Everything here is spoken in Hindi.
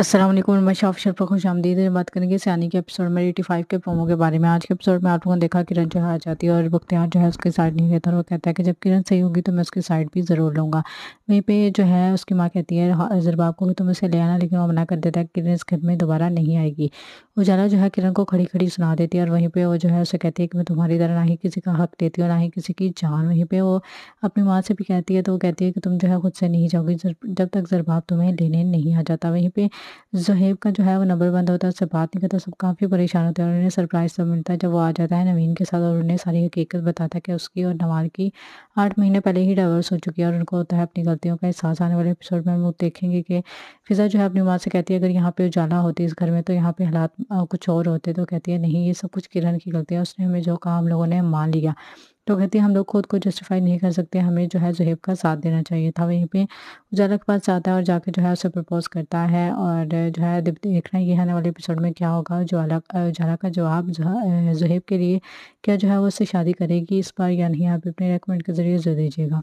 असलम मैं शाफर पर खुश आमदी बात करेंगे सियानी के एपिसोड में एटी फाइव के प्रोमो के बारे में आज के एपिसोड में आप लोगों ने देखा किरण जो है आ जाती है और बख्तियार जो है उसके साइड नहीं रहता और वो कहता है कि जब किरण सही होगी तो मैं उसकी साइड भी ज़रूर लूँगा वहीं पे जो है उसकी माँ कहती है हाँ, जरबाब को तुम उसे ले आना लेकिन वो मना कर देता है किरण इस घर में दोबारा नहीं आएगी उजाला जो है किरण को खड़ी खड़ी सुना देती है और वहीं पर वो जो है उसे कहती है कि मैं तुम्हारी तरह ना ही किसी का हक देती हूँ ना ही किसी की जान वहीं पर वो अपनी माँ से भी कहती है तो वो कहती है कि तुम जो है खुद से नहीं जाओगी जब तक जरबाप तुम्हें लेने नहीं आ जाता वहीं पर जहेब का जो है वो नंबर बंद होता है उससे बात नहीं करता सब काफ़ी परेशान होते हैं और उन्हें सरप्राइज़ सब मिलता है जब वो आ जाता है नवीन के साथ और उन्हें सारी हकीकत बताता है कि उसकी और नवाल की आठ महीने पहले ही डाइवर्स हो चुकी है और उनको होता है अपनी गलतियों का एहसास आने वाले एपिसोड में हम लोग देखेंगे कि फिज़ा जो है अपनी माँ से कहती है अगर यहाँ पर उजाला होती इस घर में तो यहाँ पर हालात कुछ और होते तो कहती है नहीं ये सब कुछ किरण की गलती है उसने हमें जो कहा हम लोगों ने मान लिया तो कहती है हम लोग खुद को जस्टिफाई नहीं कर सकते हमें जो है जहेब का साथ देना चाहिए था वहीं पे उजाला के पास जाता है और जाके जो है उसे प्रपोज करता है और जो है देखना ये आने वाले एपिसोड में क्या होगा उजाला उजाला का जवाब जहेब के लिए क्या जो है वो उससे शादी करेगी इस बार या नहीं आप अपने रेकमेंड के ज़रिए जो दीजिएगा